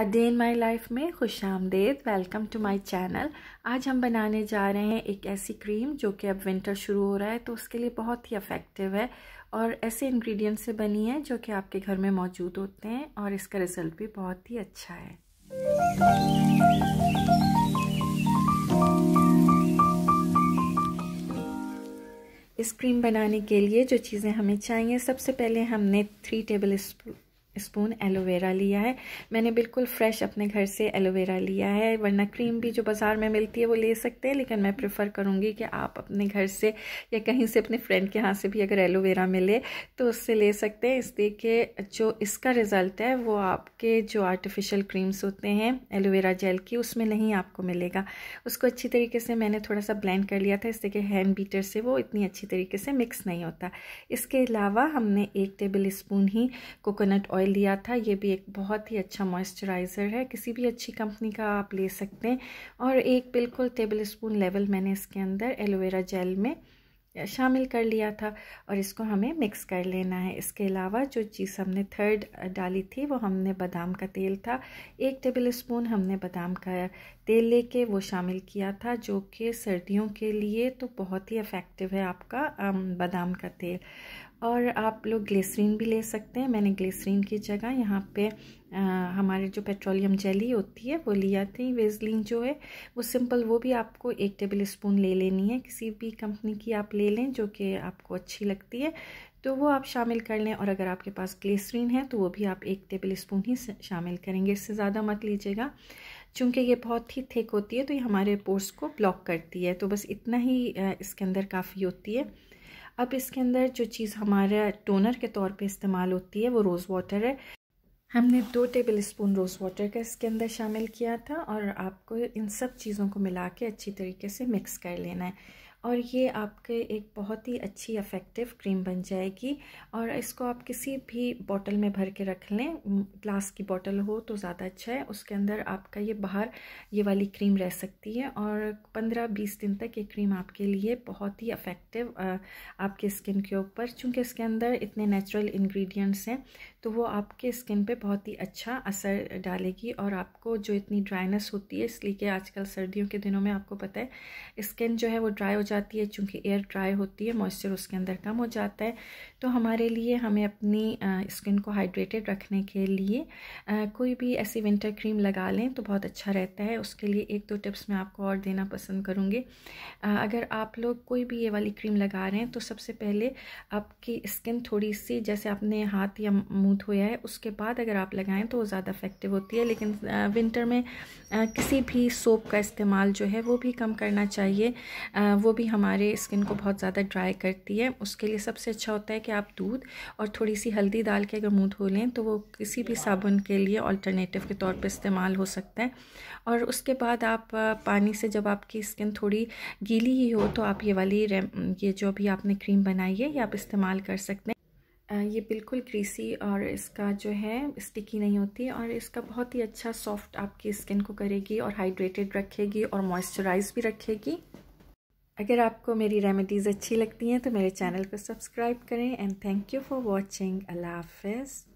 अडे इन माई life में खुश आमदेद वेलकम टू माई चैनल आज हम बनाने जा रहे हैं एक ऐसी क्रीम जो कि अब विंटर शुरू हो रहा है तो उसके लिए बहुत ही अफेक्टिव है और ऐसे इन्ग्रीडियंट से बनी है जो कि आपके घर में मौजूद होते हैं और इसका रिज़ल्ट भी बहुत ही अच्छा है इस क्रीम बनाने के लिए जो चीज़ें हमें चाहिए सबसे पहले हमने three tablespoon spoon aloe vera लिया है मैंने बिल्कुल फ्रेश अपने घर से एलोवेरा लिया है वरना क्रीम भी जो बाज़ार में मिलती है वो ले सकते हैं लेकिन मैं प्रेफर करूँगी कि आप अपने घर से या कहीं से अपने फ्रेंड के यहाँ से भी अगर एलोवेरा मिले तो उससे ले सकते हैं इसलिए कि जो इसका रिज़ल्ट है वो आपके जो आर्टिफिशियल क्रीम्स होते हैं एलोवेरा जेल की उसमें नहीं आपको मिलेगा उसको अच्छी तरीके से मैंने थोड़ा सा ब्लैंड कर लिया था इसलिए कि हैंड बीटर से वो इतनी अच्छी तरीके से मिक्स नहीं होता इसके अलावा हमने एक टेबल स्पून ही कोकोनट ऑयल ऑयल लिया था ये भी एक बहुत ही अच्छा मॉइस्चराइज़र है किसी भी अच्छी कंपनी का आप ले सकते हैं और एक बिल्कुल टेबल स्पून लेवल मैंने इसके अंदर एलोवेरा जेल में शामिल कर लिया था और इसको हमें मिक्स कर लेना है इसके अलावा जो चीज़ हमने थर्ड डाली थी वो हमने बादाम का तेल था एक टेबल स्पून हमने बादाम का तेल लेके वो शामिल किया था जो कि सर्दियों के लिए तो बहुत ही इफ़ेक्टिव है आपका बादाम का तेल और आप लोग ग्लिसरीन भी ले सकते हैं मैंने ग्लिसरीन की जगह यहाँ पे आ, हमारे जो पेट्रोलियम जेली होती है वो लिया थी वेजलिन जो है वो सिंपल वो भी आपको एक टेबल स्पून ले लेनी है किसी भी कंपनी की आप ले लें जो कि आपको अच्छी लगती है तो वो आप शामिल कर लें और अगर आपके पास ग्लिसरीन है तो वो भी आप एक टेबल स्पून ही शामिल करेंगे इससे ज़्यादा मत लीजिएगा चूँकि ये बहुत ही थिक होती है तो ये हमारे पोर्स को ब्लॉक करती है तो बस इतना ही इसके अंदर काफ़ी होती है अब इसके अंदर जो चीज़ हमारा टोनर के तौर पे इस्तेमाल होती है वो रोज़ वाटर है हमने दो टेबल स्पून रोज़ वाटर का इसके अंदर शामिल किया था और आपको इन सब चीज़ों को मिला के अच्छी तरीके से मिक्स कर लेना है और ये आपके एक बहुत ही अच्छी अफेक्टिव क्रीम बन जाएगी और इसको आप किसी भी बॉटल में भर के रख लें ग्लास की बॉटल हो तो ज़्यादा अच्छा है उसके अंदर आपका ये बाहर ये वाली क्रीम रह सकती है और पंद्रह बीस दिन तक ये क्रीम आपके लिए बहुत ही अफेक्टिव आपके स्किन के ऊपर चूँकि इसके अंदर इतने नेचुरल इन्ग्रीडियंट्स हैं तो वो आपके स्किन पे बहुत ही अच्छा असर डालेगी और आपको जो इतनी ड्राइनेस होती है इसलिए कि आजकल सर्दियों के दिनों में आपको पता है स्किन जो है वो ड्राई हो जाती है चूँकि एयर ड्राई होती है मॉइस्चर उसके अंदर कम हो जाता है तो हमारे लिए हमें अपनी स्किन को हाइड्रेटेड रखने के लिए कोई भी ऐसी विंटर क्रीम लगा लें तो बहुत अच्छा रहता है उसके लिए एक दो टिप्स मैं आपको और देना पसंद करूँगी अगर आप लोग कोई भी ये वाली क्रीम लगा रहे हैं तो सबसे पहले आपकी स्किन थोड़ी सी जैसे आपने हाथ या स्मूथ हुआ है उसके बाद अगर आप लगाएं तो वो ज़्यादा इफ़ेक्टिव होती है लेकिन विंटर में किसी भी सोप का इस्तेमाल जो है वो भी कम करना चाहिए वो भी हमारे स्किन को बहुत ज़्यादा ड्राई करती है उसके लिए सबसे अच्छा होता है कि आप दूध और थोड़ी सी हल्दी डाल के अगर मुँह धो लें तो वो किसी भी साबुन के लिए ऑल्टरनेटिव के तौर पर इस्तेमाल हो सकता है और उसके बाद आप पानी से जब आपकी स्किन थोड़ी गीली ही हो तो आप ये वाली ये जो अभी आपने क्रीम बनाई है ये आप इस्तेमाल कर सकते हैं ये बिल्कुल क्रीसी और इसका जो है स्टिकी नहीं होती और इसका बहुत ही अच्छा सॉफ्ट आपकी स्किन को करेगी और हाइड्रेटेड रखेगी और मॉइस्चराइज भी रखेगी अगर आपको मेरी रेमेडीज़ अच्छी लगती हैं तो मेरे चैनल को सब्सक्राइब करें and thank you for watching अल्लाह हाफिज़